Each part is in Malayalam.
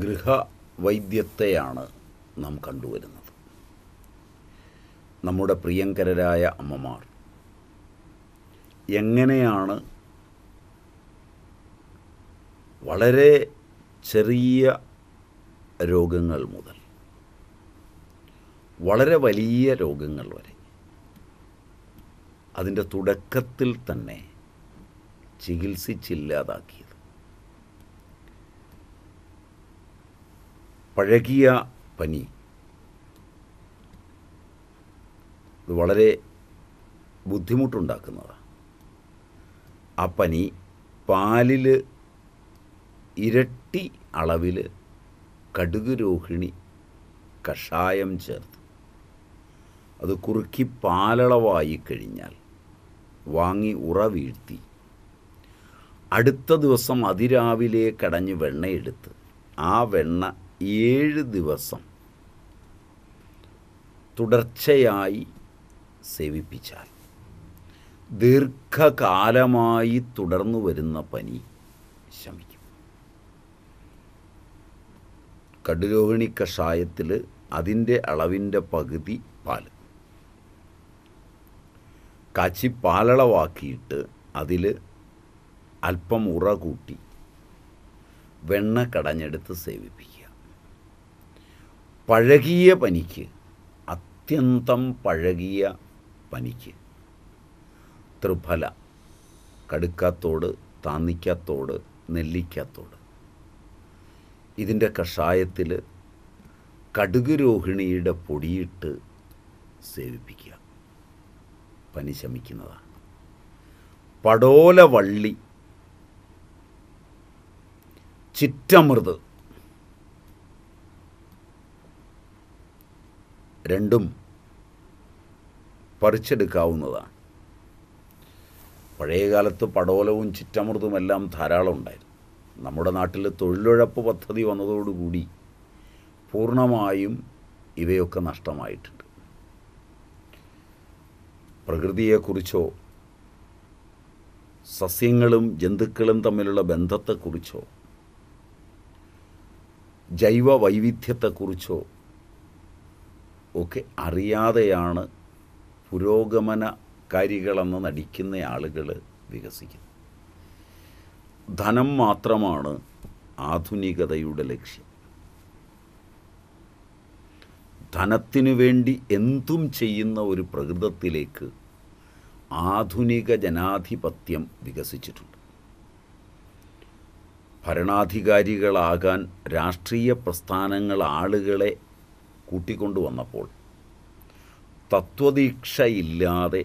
ഗൃഹവൈദ്യത്തെയാണ് നാം കണ്ടുവരുന്നത് നമ്മുടെ പ്രിയങ്കരരായ അമ്മമാർ എങ്ങനെയാണ് വളരെ ചെറിയ രോഗങ്ങൾ മുതൽ വളരെ വലിയ രോഗങ്ങൾ വരെ അതിൻ്റെ തുടക്കത്തിൽ തന്നെ ചികിത്സിച്ചില്ലാതാക്കി പഴകിയ പനി ഇത് വളരെ ബുദ്ധിമുട്ടുണ്ടാക്കുന്നതാണ് ആ പനി പാലിൽ ഇരട്ടി അളവിൽ കടുക് രോഹിണി കഷായം ചേർത്ത് അത് കുറുക്കി പാലളവായി കഴിഞ്ഞാൽ വാങ്ങി ഉറ വീഴ്ത്തി അടുത്ത ദിവസം അതിരാവിലെ കടഞ്ഞ് വെണ്ണയെടുത്ത് ആ വെണ്ണ ഏഴ് ദിവസം തുടർച്ചയായി സേവിപ്പിച്ചാൽ ദീർഘകാലമായി തുടർന്നു വരുന്ന പനി ശമിക്കും കടുരോഹിണി കഷായത്തിൽ അതിൻ്റെ അളവിൻ്റെ പകുതി പാൽ കാച്ചി പാലളവാക്കിയിട്ട് അതിൽ അല്പം ഉറ കൂട്ടി വെണ്ണ കടഞ്ഞെടുത്ത് സേവിപ്പിക്കും പഴകിയ പനിക്ക് അത്യന്തം പഴകിയ പനിക്ക് ത്രിഫല കടുക്കാത്തോട് താന്നിക്കാത്തോട് നെല്ലിക്കാത്തോട് ഇതിൻ്റെ കഷായത്തിൽ കടുക് രോഹിണിയുടെ പൊടിയിട്ട് സേവിപ്പിക്കുക പനി ശമിക്കുന്നതാണ് പടോലവള്ളി ചിറ്റമൃത് രണ്ടും പറിച്ചെടുക്കാവുന്നതാണ് പഴയകാലത്ത് പടോലവും ചിറ്റമൃതുമെല്ലാം ധാരാളം ഉണ്ടായിരുന്നു നമ്മുടെ നാട്ടിൽ തൊഴിലുഴപ്പ് പദ്ധതി വന്നതോടുകൂടി പൂർണ്ണമായും ഇവയൊക്കെ നഷ്ടമായിട്ടുണ്ട് പ്രകൃതിയെക്കുറിച്ചോ സസ്യങ്ങളും ജന്തുക്കളും തമ്മിലുള്ള ബന്ധത്തെക്കുറിച്ചോ ജൈവ വൈവിധ്യത്തെക്കുറിച്ചോ ഒക്കെ അറിയാതെയാണ് പുരോഗമനകാരികളെന്ന് നടിക്കുന്ന ആളുകൾ വികസിക്കുന്നത് ധനം മാത്രമാണ് ആധുനികതയുടെ ലക്ഷ്യം ധനത്തിനു വേണ്ടി എന്തും ചെയ്യുന്ന ഒരു പ്രകൃതത്തിലേക്ക് ആധുനിക ജനാധിപത്യം വികസിച്ചിട്ടുണ്ട് ഭരണാധികാരികളാകാൻ രാഷ്ട്രീയ പ്രസ്ഥാനങ്ങൾ ആളുകളെ കൂട്ടിക്കൊണ്ടു വന്നപ്പോൾ തത്വദീക്ഷയില്ലാതെ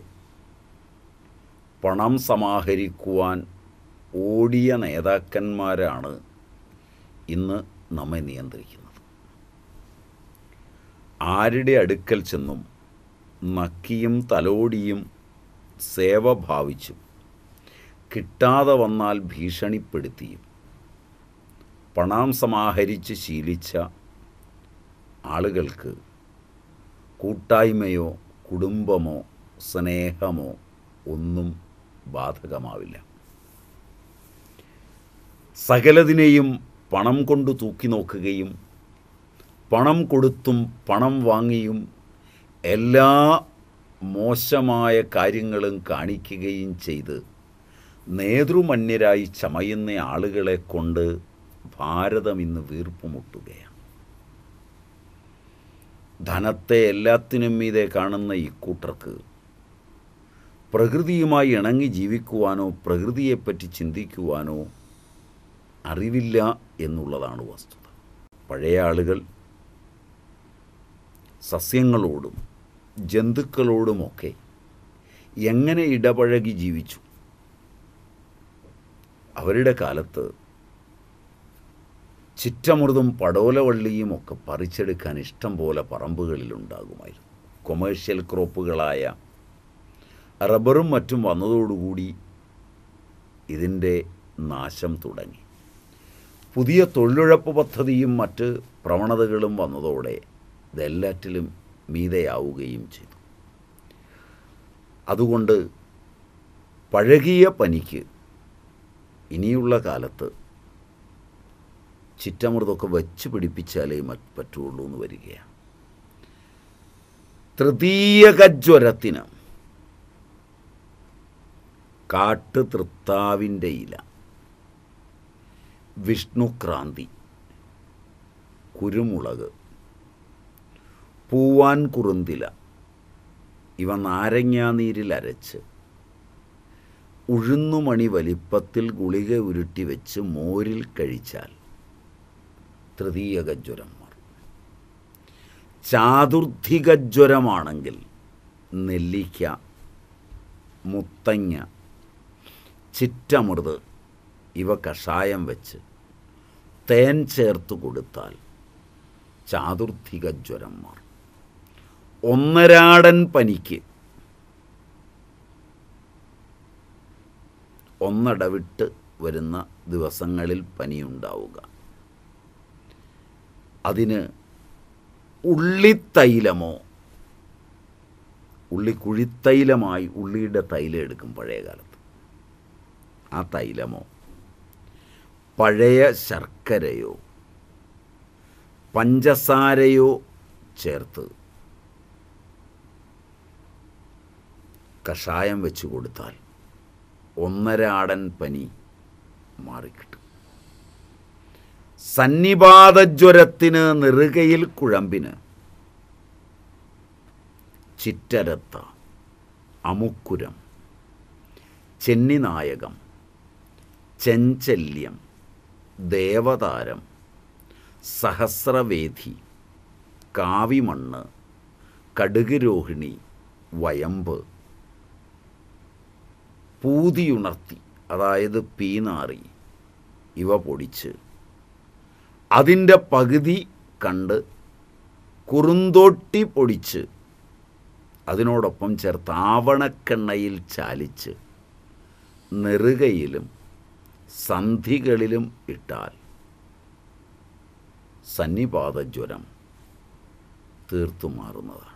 പണം സമാഹരിക്കുവാൻ ഓടിയ നേതാക്കന്മാരാണ് ഇന്ന് നമ്മെ നിയന്ത്രിക്കുന്നത് ആരുടെ അടുക്കൽ ചെന്നും നക്കിയും തലോടിയും സേവ ഭാവിച്ചും കിട്ടാതെ വന്നാൽ ഭീഷണിപ്പെടുത്തിയും പണം സമാഹരിച്ച് ശീലിച്ച ആളുകൾക്ക് കൂട്ടായ്മയോ കുടുംബമോ സ്നേഹമോ ഒന്നും ബാധകമാവില്ല സകലതിനെയും പണം കൊണ്ട് തൂക്കി നോക്കുകയും പണം കൊടുത്തും പണം വാങ്ങിയും എല്ലാ മോശമായ കാര്യങ്ങളും കാണിക്കുകയും ചെയ്ത് നേതൃമന്യരായി ചമയുന്ന ആളുകളെ കൊണ്ട് ഭാരതം ഇന്ന് വീർപ്പുമുട്ടുകയാണ് ധനത്തെ എല്ലാത്തിനും മീതെ കാണുന്ന ഇക്കൂട്ടർക്ക് പ്രകൃതിയുമായി ഇണങ്ങി ജീവിക്കുവാനോ പ്രകൃതിയെപ്പറ്റി ചിന്തിക്കുവാനോ അറിവില്ല എന്നുള്ളതാണ് വസ്തുത പഴയ ആളുകൾ സസ്യങ്ങളോടും ജന്തുക്കളോടുമൊക്കെ എങ്ങനെ ഇടപഴകി ജീവിച്ചു അവരുടെ കാലത്ത് ചിറ്റമൃതും പടോലവള്ളിയും ഒക്കെ പറിച്ചെടുക്കാൻ ഇഷ്ടം പോലെ പറമ്പുകളിലുണ്ടാകുമായിരുന്നു കൊമേഴ്ഷ്യൽ ക്രോപ്പുകളായ റബ്ബറും മറ്റും വന്നതോടുകൂടി ഇതിൻ്റെ നാശം തുടങ്ങി പുതിയ തൊഴിലുഴപ്പ് പദ്ധതിയും മറ്റ് പ്രവണതകളും വന്നതോടെ ഇതെല്ലാറ്റിലും മീതയാവുകയും ചെയ്തു അതുകൊണ്ട് പഴകിയ പനിക്ക് ഇനിയുള്ള കാലത്ത് ചിറ്റമൃതമൊക്കെ വെച്ച് പിടിപ്പിച്ചാലേ പറ്റുള്ളൂ എന്ന് വരികയാണ് തൃതീയ കജ്വരത്തിന് കാട്ട് തൃത്താവിൻ്റെ ഇല വിഷ്ണുക്രാന്തി കുരുമുളക് പൂവാൻ കുറുന്തില ഇവ നാരങ്ങാനീരിൽ അരച്ച് ഉഴുന്നുമണി വലിപ്പത്തിൽ ഗുളിക ഉരുട്ടി വെച്ച് മോരിൽ കഴിച്ചാൽ തൃതീയ ഗജ്വരം മാറും ചാതുർത്ഥിക ജ്വരമാണെങ്കിൽ നെല്ലിക്ക മുത്തങ്ങ ചിറ്റമൃത് ഇവ കഷായം വെച്ച് തേൻ ചേർത്ത് കൊടുത്താൽ ചാതുർത്ഥിക ജ്വരം മാറും ഒന്നരാടൻ പനിക്ക് ഒന്നടവിട്ട് വരുന്ന ദിവസങ്ങളിൽ പനിയുണ്ടാവുക അതിന് ഉള്ളിത്തൈലമോ ഉള്ളി കുഴിത്തൈലമായി ഉള്ളിയുടെ തൈലം എടുക്കും പഴയ കാലത്ത് ആ തൈലമോ പഴയ ശർക്കരയോ പഞ്ചസാരയോ ചേർത്ത് കഷായം വെച്ചു കൊടുത്താൽ ഒന്നര ആടൻ പനി മാറിക്കിട്ടും സന്നിപാതജ്വരത്തിന് നെറുകയിൽ കുഴമ്പിന് ചിറ്റരത്ത അമുക്കുരം ചെന്നിനായകം ചെഞ്ചല്യം ദേവതാരം സഹസ്രവേദി കാവിമണ്ണ് കടുക് രോഹിണി വയമ്പ് പൂതിയുണർത്തി അതായത് പീനാറി ഇവ പൊടിച്ച് അതിൻ്റെ പകുതി കണ്ട് കുറുന്തോട്ടി പൊടിച്ച് അതിനോടൊപ്പം ചേർത്ത് ആവണക്കെണ്ണയിൽ ചാലിച്ച് നെറുകയിലും സന്ധികളിലും ഇട്ടാൽ ജ്വരം തീർത്തു മാറുന്നതാണ്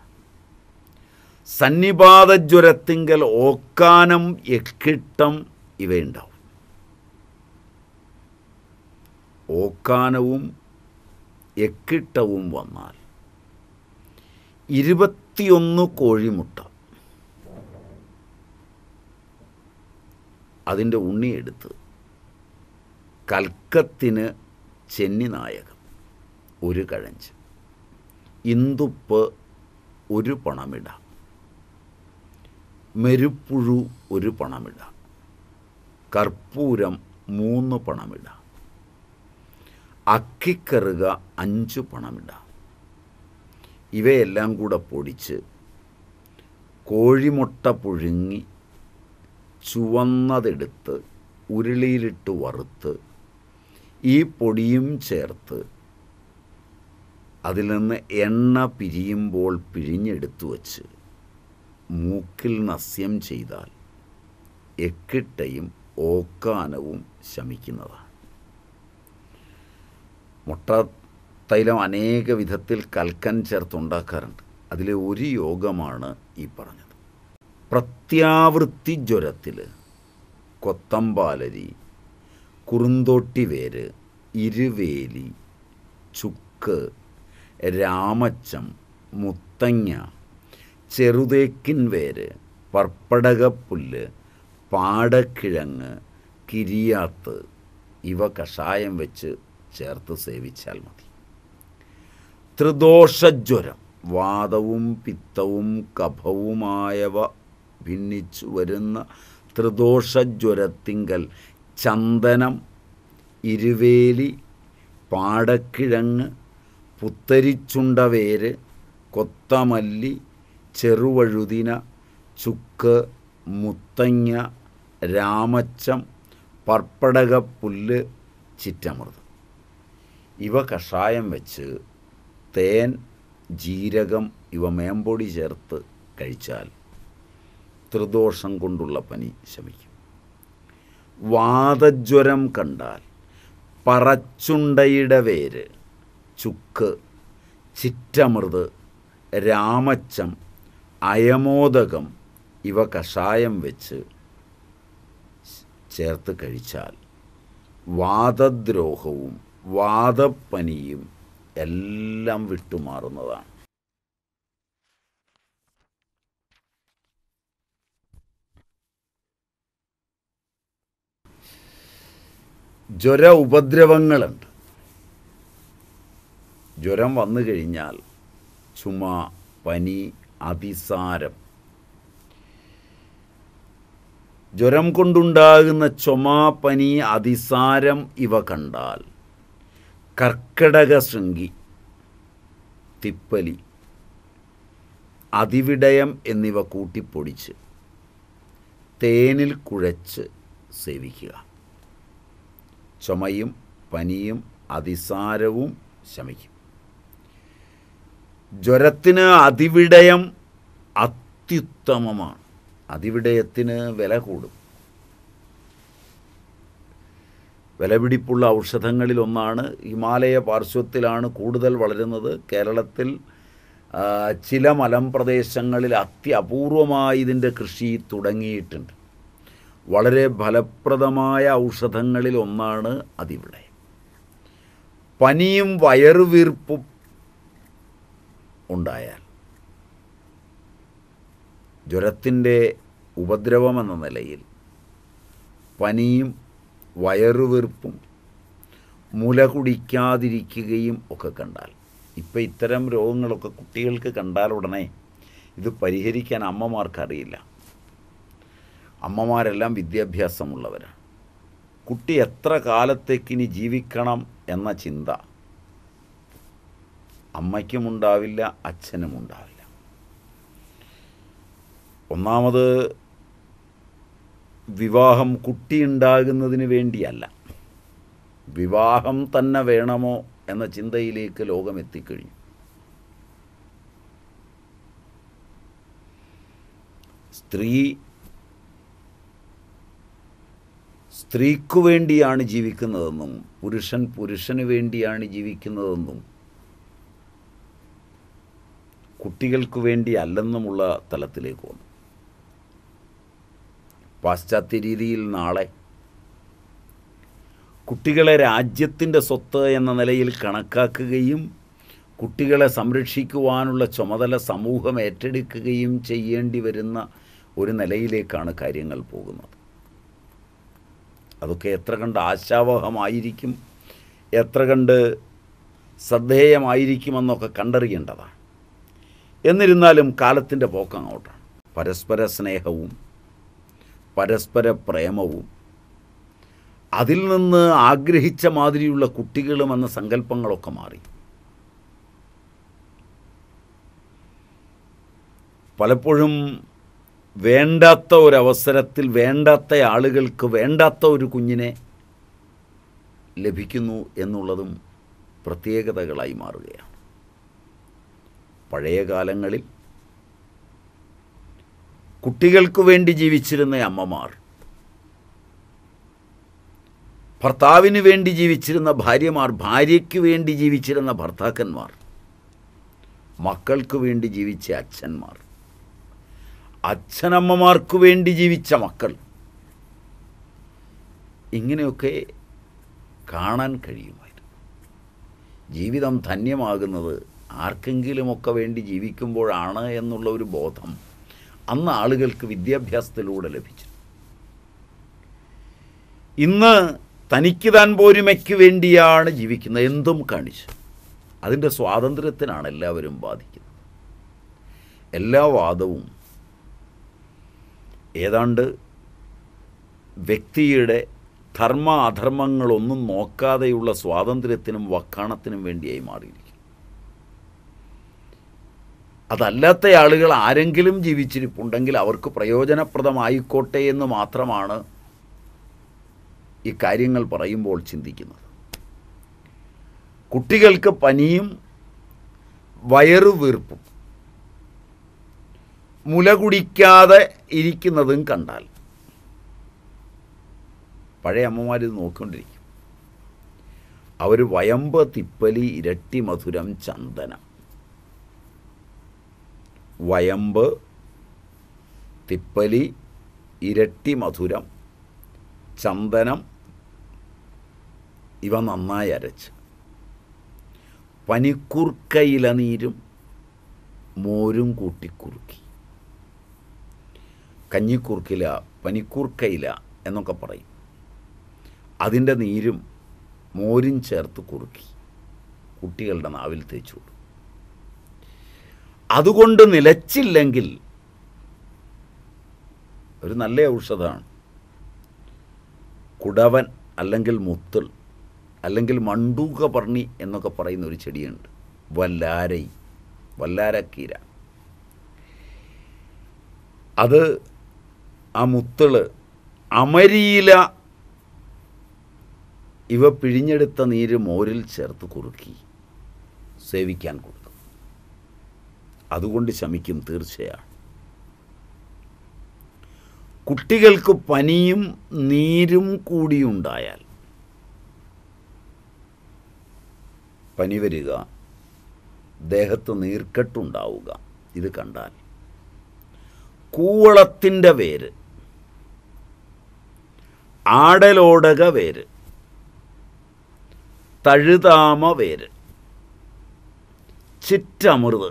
സന്നിപാതജ്വരത്തിങ്കൽ ഓക്കാനം എക്കിട്ടം ഇവയുണ്ടാവും ഓക്കാനവും എക്കിട്ടവും വന്നാൽ ഇരുപത്തിയൊന്ന് കോഴിമുട്ട അതിൻ്റെ ഉണ്ണിയെടുത്ത് കൽക്കത്തിന് ചെന്നിനായകം ഒരു കഴഞ്ച് ഇന്തുപ്പ് ഒരു പണമിട മെരുപ്പുഴു ഒരു പണമിട കർപ്പൂരം മൂന്ന് പണമിട അക്കിക്കറുക അഞ്ചു പണമിട ഇവയെല്ലാം കൂടെ പൊടിച്ച് കോഴിമുട്ട പുഴുങ്ങി ചുവന്നതെടുത്ത് ഉരുളിയിലിട്ട് വറുത്ത് ഈ പൊടിയും ചേർത്ത് അതിൽ നിന്ന് എണ്ണ പിരിയുമ്പോൾ പിഴിഞ്ഞെടുത്തു വച്ച് മൂക്കിൽ നസ്യം ചെയ്താൽ എക്കിട്ടയും ഓക്കാനവും ശമിക്കുന്നതാണ് മുട്ട തൈലം അനേക വിധത്തിൽ കൽക്കൻ ചേർത്തുണ്ടാക്കാറുണ്ട് അതിലെ ഒരു യോഗമാണ് ഈ പറഞ്ഞത് പ്രത്യാവൃത്തി ജ്വരത്തിൽ കൊത്തമ്പാലരി കുറുന്തോട്ടി വേര് ഇരുവേലി ചുക്ക് രാമച്ചം മുത്തങ്ങ ചെറുതേക്കിൻ വേര് പർപ്പടകപ്പുല്ല് പാടക്കിഴങ്ങ് കിരിയാത്ത് ഇവ കഷായം വെച്ച് ചേർത്ത് സേവിച്ചാൽ മതി ത്രിദോഷജ്വരം വാദവും പിത്തവും കഫവുമായവ ഭിന്നിച്ചു വരുന്ന ത്രിദോഷജ്വരത്തിങ്കൽ ചന്ദനം ഇരുവേലി പാടക്കിഴങ്ങ് പുത്തരിച്ചുണ്ടവേര് കൊത്തമല്ലി ചെറുവഴുതിന ചുക്ക് മുത്തങ്ങ രാമച്ചം പർപ്പടകപ്പുല്ല് ചിറ്റമൃതം ഇവ കഷായം വെച്ച് തേൻ ജീരകം ഇവ മേമ്പൊടി ചേർത്ത് കഴിച്ചാൽ ത്രിദോഷം കൊണ്ടുള്ള പനി ശമിക്കും വാതജ്വരം കണ്ടാൽ പറച്ചുണ്ടയുടെ വേര് ചുക്ക് ചിറ്റമൃത് രാമച്ചം അയമോദകം ഇവ കഷായം വെച്ച് ചേർത്ത് കഴിച്ചാൽ വാതദ്രോഹവും വാദപ്പനിയും എല്ലാം വിട്ടുമാറുന്നതാണ് ജ്വര ഉപദ്രവങ്ങളുണ്ട് ജ്വരം വന്നു കഴിഞ്ഞാൽ ചുമ പനി അതിസാരം ജ്വരം കൊണ്ടുണ്ടാകുന്ന ചുമ പനി അതിസാരം ഇവ കണ്ടാൽ കർക്കിടക ശൃംഗി തിപ്പലി അതിവിടയം എന്നിവ കൂട്ടിപ്പൊടിച്ച് തേനിൽ കുഴച്ച് സേവിക്കുക ചുമയും പനിയും അതിസാരവും ശമിക്കും ജ്വരത്തിന് അതിവിടയം അത്യുത്തമമാണ് അതിവിടയത്തിന് വില കൂടും വിലപിടിപ്പുള്ള ഔഷധങ്ങളിലൊന്നാണ് ഹിമാലയ പാർശ്വത്തിലാണ് കൂടുതൽ വളരുന്നത് കേരളത്തിൽ ചില മലമ്പ്രദേശങ്ങളിൽ അത്യപൂർവമായി ഇതിൻ്റെ കൃഷി തുടങ്ങിയിട്ടുണ്ട് വളരെ ഫലപ്രദമായ ഔഷധങ്ങളിൽ ഒന്നാണ് അതിവിടെ പനിയും വയറുവീർപ്പും ഉണ്ടായാൽ ജ്വരത്തിൻ്റെ ഉപദ്രവമെന്ന നിലയിൽ പനിയും വയറുവീർപ്പും മുല കുടിക്കാതിരിക്കുകയും ഒക്കെ കണ്ടാൽ ഇപ്പം ഇത്തരം രോഗങ്ങളൊക്കെ കുട്ടികൾക്ക് കണ്ടാൽ ഉടനെ ഇത് പരിഹരിക്കാൻ അമ്മമാർക്കറിയില്ല അമ്മമാരെല്ലാം വിദ്യാഭ്യാസമുള്ളവരാണ് കുട്ടി എത്ര കാലത്തേക്കിനി ജീവിക്കണം എന്ന ചിന്ത അമ്മയ്ക്കുമുണ്ടാവില്ല അച്ഛനുമുണ്ടാവില്ല ഒന്നാമത് വിവാഹം കുട്ടിയുണ്ടാകുന്നതിന് വേണ്ടിയല്ല വിവാഹം തന്നെ വേണമോ എന്ന ചിന്തയിലേക്ക് ലോകം എത്തിക്കഴിഞ്ഞു സ്ത്രീ സ്ത്രീക്കു വേണ്ടിയാണ് ജീവിക്കുന്നതെന്നും പുരുഷൻ പുരുഷന് വേണ്ടിയാണ് ജീവിക്കുന്നതെന്നും കുട്ടികൾക്ക് വേണ്ടി അല്ലെന്നുമുള്ള തലത്തിലേക്ക് വന്നു പാശ്ചാത്യ രീതിയിൽ നാളെ കുട്ടികളെ രാജ്യത്തിൻ്റെ സ്വത്ത് എന്ന നിലയിൽ കണക്കാക്കുകയും കുട്ടികളെ സംരക്ഷിക്കുവാനുള്ള ചുമതല സമൂഹം ഏറ്റെടുക്കുകയും ചെയ്യേണ്ടി വരുന്ന ഒരു നിലയിലേക്കാണ് കാര്യങ്ങൾ പോകുന്നത് അതൊക്കെ എത്ര കണ്ട് ആശാവഹമായിരിക്കും എത്ര കണ്ട് ശ്രദ്ധേയമായിരിക്കുമെന്നൊക്കെ കണ്ടറിയേണ്ടതാണ് എന്നിരുന്നാലും കാലത്തിൻ്റെ പോക്കങ്ങോട്ടാണ് പരസ്പര സ്നേഹവും പരസ്പര പ്രേമവും അതിൽ നിന്ന് ആഗ്രഹിച്ച മാതിരിയുള്ള കുട്ടികളും എന്ന സങ്കല്പങ്ങളൊക്കെ മാറി പലപ്പോഴും വേണ്ടാത്ത ഒരവസരത്തിൽ വേണ്ടാത്ത ആളുകൾക്ക് വേണ്ടാത്ത ഒരു കുഞ്ഞിനെ ലഭിക്കുന്നു എന്നുള്ളതും പ്രത്യേകതകളായി മാറുകയാണ് പഴയ കാലങ്ങളിൽ കുട്ടികൾക്ക് വേണ്ടി ജീവിച്ചിരുന്ന അമ്മമാർ ഭർത്താവിന് വേണ്ടി ജീവിച്ചിരുന്ന ഭാര്യമാർ ഭാര്യയ്ക്ക് വേണ്ടി ജീവിച്ചിരുന്ന ഭർത്താക്കന്മാർ മക്കൾക്ക് വേണ്ടി ജീവിച്ച അച്ഛന്മാർ അച്ഛനമ്മമാർക്ക് വേണ്ടി ജീവിച്ച മക്കൾ ഇങ്ങനെയൊക്കെ കാണാൻ കഴിയുമായിരുന്നു ജീവിതം ധന്യമാകുന്നത് ആർക്കെങ്കിലുമൊക്കെ വേണ്ടി ജീവിക്കുമ്പോഴാണ് എന്നുള്ള ഒരു ബോധം അന്ന് ആളുകൾക്ക് വിദ്യാഭ്യാസത്തിലൂടെ ലഭിച്ചു ഇന്ന് തനിക്ക് താൻ പോരുമയ്ക്ക് വേണ്ടിയാണ് ജീവിക്കുന്നത് എന്തും കാണിച്ചു അതിൻ്റെ സ്വാതന്ത്ര്യത്തിനാണ് എല്ലാവരും ബാധിക്കുന്നത് എല്ലാ വാദവും ഏതാണ്ട് വ്യക്തിയുടെ ധർമ്മ അധർമ്മങ്ങളൊന്നും നോക്കാതെയുള്ള സ്വാതന്ത്ര്യത്തിനും വക്കാണത്തിനും വേണ്ടിയായി മാറിയിരിക്കും അതല്ലാത്ത ആളുകൾ ആരെങ്കിലും ജീവിച്ചിരിപ്പുണ്ടെങ്കിൽ അവർക്ക് പ്രയോജനപ്രദമായിക്കോട്ടെ എന്ന് മാത്രമാണ് ഈ കാര്യങ്ങൾ പറയുമ്പോൾ ചിന്തിക്കുന്നത് കുട്ടികൾക്ക് പനിയും വയറുവീർപ്പും മുല കുടിക്കാതെ ഇരിക്കുന്നതും കണ്ടാൽ പഴയ അമ്മമാരിത് നോക്കിക്കൊണ്ടിരിക്കും അവർ വയമ്പ തിപ്പലി ഇരട്ടി മധുരം ചന്ദനം വയമ്പ് തിപ്പലി ഇരട്ടി മധുരം ചന്ദനം ഇവ നന്നായി അരച്ച് പനിക്കൂർക്ക ഇലനീരും മോരും കൂട്ടിക്കുറുക്കി കഞ്ഞിക്കൂർക്കില പനിക്കൂർക്കയില എന്നൊക്കെ പറയും അതിൻ്റെ നീരും മോരും ചേർത്ത് കുറുക്കി കുട്ടികളുടെ നാവിൽ തേച്ചു കൊടുക്കും അതുകൊണ്ട് നിലച്ചില്ലെങ്കിൽ ഒരു നല്ല ഔഷധമാണ് കുടവൻ അല്ലെങ്കിൽ മുത്തൽ അല്ലെങ്കിൽ മണ്ടൂക പർണി എന്നൊക്കെ പറയുന്ന ഒരു ചെടിയുണ്ട് വല്ലാരൈ വല്ലാരക്കീര അത് ആ മുത്തള് അമരിയില ഇവ പിഴിഞ്ഞെടുത്ത നീര് മോരിൽ ചേർത്ത് കുറുക്കി സേവിക്കാൻ കൊടുക്കും അതുകൊണ്ട് ശമിക്കും തീർച്ചയാണ് കുട്ടികൾക്ക് പനിയും നീരും കൂടിയുണ്ടായാൽ പനി വരിക ദേഹത്ത് നീർക്കെട്ടുണ്ടാവുക ഇത് കണ്ടാൽ കൂവളത്തിൻ്റെ വേര് ആടലോടക വേര് തഴുതാമ വേര് ചിറ്റമൃത്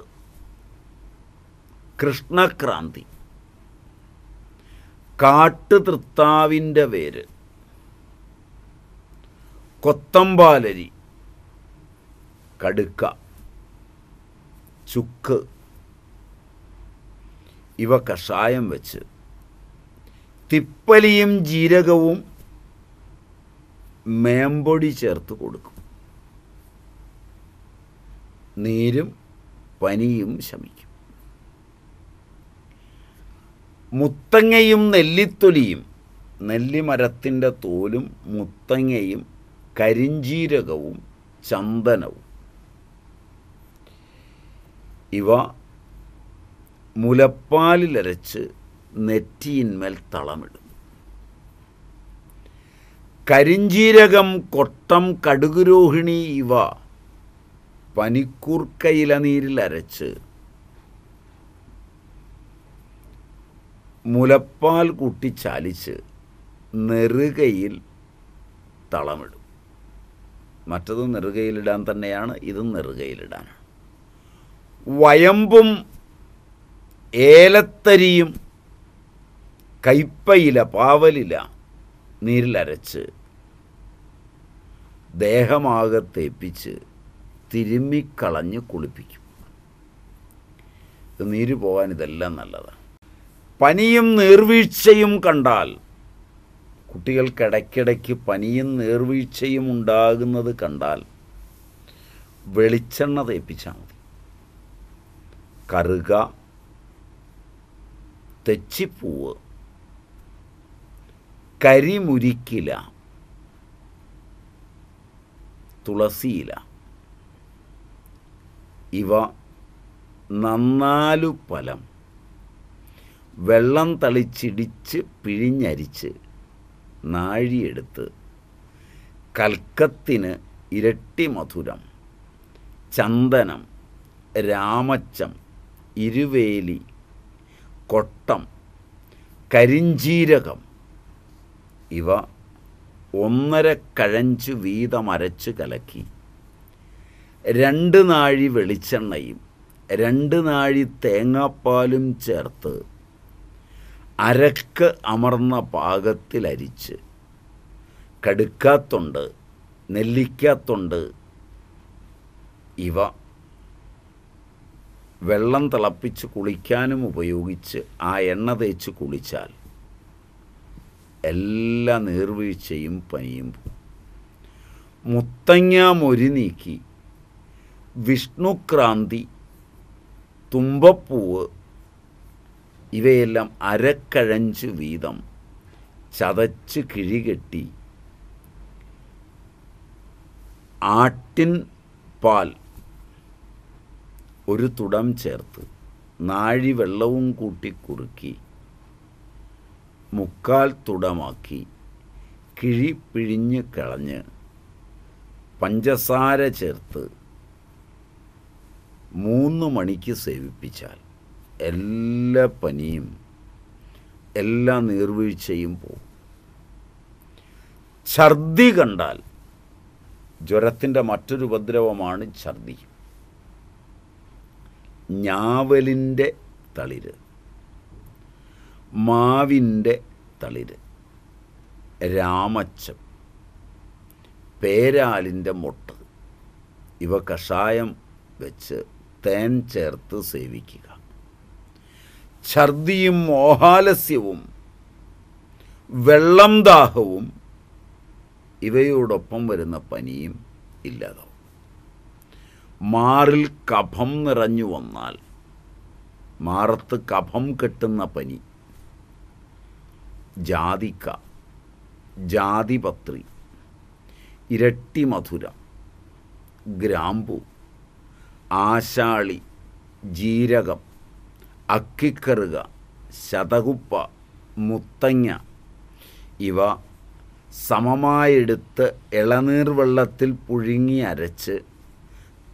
കൃഷ്ണക്രാന്തി കാട്ടുതൃത്താവിൻ്റെ പേര് കൊത്തമ്പാലരി കടുക്ക ചുക്ക് ഇവ കഷായം വെച്ച് തിപ്പലിയും ജീരകവും മേമ്പൊടി ചേർത്ത് കൊടുക്കും നീരും പനിയും ശമിക്കും മുത്തങ്ങയും നെല്ലിത്തൊലിയും നെല്ലിമരത്തിൻ്റെ തോലും മുത്തങ്ങയും കരിഞ്ചീരകവും ചന്ദനവും ഇവ മുലപ്പാലിലരച്ച് നെറ്റിയിന്മേൽ തളമിടും കരിഞ്ചീരകം കൊട്ടം കടുകുരോഹിണി ഇവ പനിക്കൂർക്കയില നീരിൽ അരച്ച് മുലപ്പാൽ കൂട്ടി ചാലിച്ച് നെറുകയിൽ തളമിടും മറ്റത് നെറുകയിലിടാൻ തന്നെയാണ് ഇതും നെറുകയിലിടാനാണ് വയമ്പും ഏലത്തരിയും കയ്പയില പാവലില നീരിലരച്ച് ദേഹമാകെ തേപ്പിച്ച് തിരുമ്മിക്കളഞ്ഞ് കുളിപ്പിക്കും നീര് പോകാൻ ഇതെല്ലാം നല്ലതാണ് പനിയും നീർവീഴ്ചയും കണ്ടാൽ കുട്ടികൾക്കിടയ്ക്കിടയ്ക്ക് പനിയും നീർവീഴ്ചയും ഉണ്ടാകുന്നത് കണ്ടാൽ വെളിച്ചെണ്ണ തേപ്പിച്ചാൽ മതി കറുക തെച്ചിപ്പൂവ് കരിമുരിക്കില തുളസിയില ഇവ നന്നാലു ഫലം വെള്ളം തളിച്ചിടിച്ച് പിഴിഞ്ഞരിച്ച് നാഴിയെടുത്ത് കൽക്കത്തിന് ഇരട്ടി മധുരം ചന്ദനം രാമച്ചം ഇരുവേലി കൊട്ടം കരിഞ്ചീരകം ഇവ ഒന്നര കഴഞ്ചു വീതമരച്ച് കലക്കി രണ്ട് നാഴി വെളിച്ചെണ്ണയും രണ്ട് നാഴി തേങ്ങാപ്പാലും ചേർത്ത് അരക്ക് അമർന്ന പാകത്തിലരിച്ച് കടുക്കാത്തുണ്ട് നെല്ലിക്കാത്തുണ്ട് ഇവ വെള്ളം തിളപ്പിച്ച് കുളിക്കാനും ഉപയോഗിച്ച് ആ എണ്ണ തേച്ച് കുളിച്ചാൽ എല്ലാ നീർവീഴ്ചയും പനിയും മുത്തങ്ങ മൊരി നീക്കി വിഷ്ണുക്രാന്തി തുമ്പപ്പൂവ് ഇവയെല്ലാം അരക്കഴഞ്ച് വീതം ചതച്ച് കിഴികെട്ടി ആട്ടിൻ പാൽ ഒരു തുടം ചേർത്ത് നാഴി വെള്ളവും കൂട്ടി കുറുക്കി മുക്കാൽ തുടമാക്കി കിഴി പിഴിഞ്ഞ് കളഞ്ഞ് പഞ്ചസാര ചേർത്ത് മൂന്ന് മണിക്ക് സേവിപ്പിച്ചാൽ എല്ലാ പനിയും എല്ലാ നീർവീഴ്ചയും പോവും ഛർദി കണ്ടാൽ ജ്വരത്തിൻ്റെ മറ്റൊരു ഉപദ്രവമാണ് ഛർദി ഞാവലിൻ്റെ തളിര് മാവിൻ്റെ തളിര് രാമച്ചം പേരാലിൻ്റെ മുട്ട് ഇവ കഷായം വെച്ച് തേൻ ചേർത്ത് സേവിക്കുക ഛർദിയും മോഹാലസ്യവും വെള്ളം ദാഹവും ഇവയോടൊപ്പം വരുന്ന പനിയും ഇല്ലാതാവും മാറിൽ കഫം നിറഞ്ഞു വന്നാൽ മാറത്ത് കഫം കെട്ടുന്ന പനി ജാതിക്ക ജാതിപത്രി ഇരട്ടി മധുര ഗ്രാമ്പു ആശാളി ജീരകം അക്കിക്കറുക ശതകുപ്പ മുത്തങ്ങ ഇവ സമമായെടുത്ത് ഇളനീർ വെള്ളത്തിൽ പുഴുങ്ങി അരച്ച്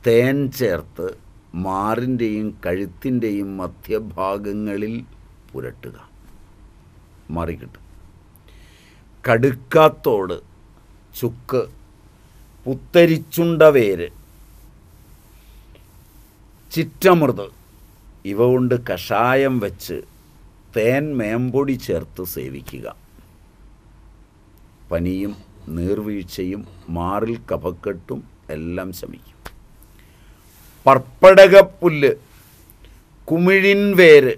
തേൻ ചേർത്ത് മാറിൻ്റെയും കഴുത്തിൻ്റെയും മധ്യഭാഗങ്ങളിൽ പുരട്ടുക മാറിക്കിട്ടും കടുക്കാത്തോട് ചുക്ക് പുത്തരിച്ചുണ്ട വേര് ചിറ്റമൃത് ഇവ കൊണ്ട് കഷായം വെച്ച് തേൻ മേമ്പൊടി ചേർത്ത് സേവിക്കുക പനിയും നീർവീഴ്ചയും മാറിൽ കഫക്കെട്ടും എല്ലാം ശമിക്കും പർപ്പടകപ്പുല്ല് കുമിഴിൻ വേര്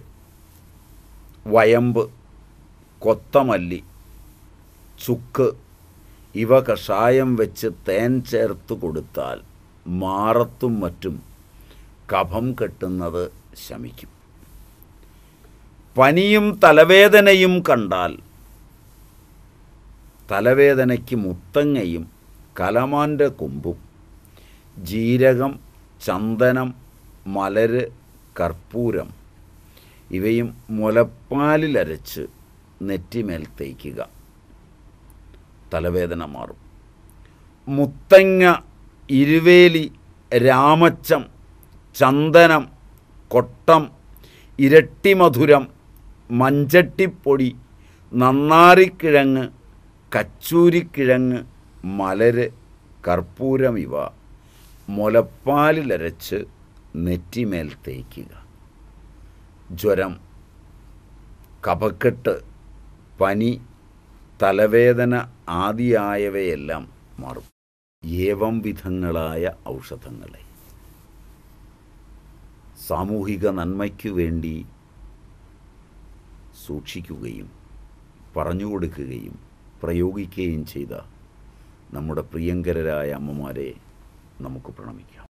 വയമ്പ് കൊത്തമല്ലി ചുക്ക് ഇവ കഷായം വെച്ച് തേൻ ചേർത്ത് കൊടുത്താൽ മാറത്തും മറ്റും കഫം കെട്ടുന്നത് ശമിക്കും പനിയും തലവേദനയും കണ്ടാൽ തലവേദനയ്ക്ക് മുത്തങ്ങയും കലമാൻ്റെ കൊമ്പും ജീരകം ചന്ദനം മലര് കർപ്പൂരം ഇവയും മുലപ്പാലിലരച്ച് നെറ്റിമേൽ തേക്കുക തലവേദന മാറും മുത്തങ്ങ ഇരുവേലി രാമച്ചം ചന്ദനം കൊട്ടം ഇരട്ടി മധുരം മഞ്ചട്ടിപ്പൊടി നന്നാറിക്കിഴങ്ങ് കച്ചൂരിക്കിഴങ്ങ് മലര് കർപ്പൂരം ഇവ മുലപ്പാലിലരച്ച് നെറ്റിമേൽ തേക്കുക ജ്വരം കപക്കെട്ട് പനി തലവേദന ആദിയായവയെല്ലാം മാറും ഏവം വിധങ്ങളായ ഔഷധങ്ങളെ സാമൂഹിക നന്മയ്ക്കു വേണ്ടി സൂക്ഷിക്കുകയും പറഞ്ഞു കൊടുക്കുകയും പ്രയോഗിക്കുകയും ചെയ്ത നമ്മുടെ പ്രിയങ്കരരായ അമ്മമാരെ നമുക്ക് പ്രണമിക്കാം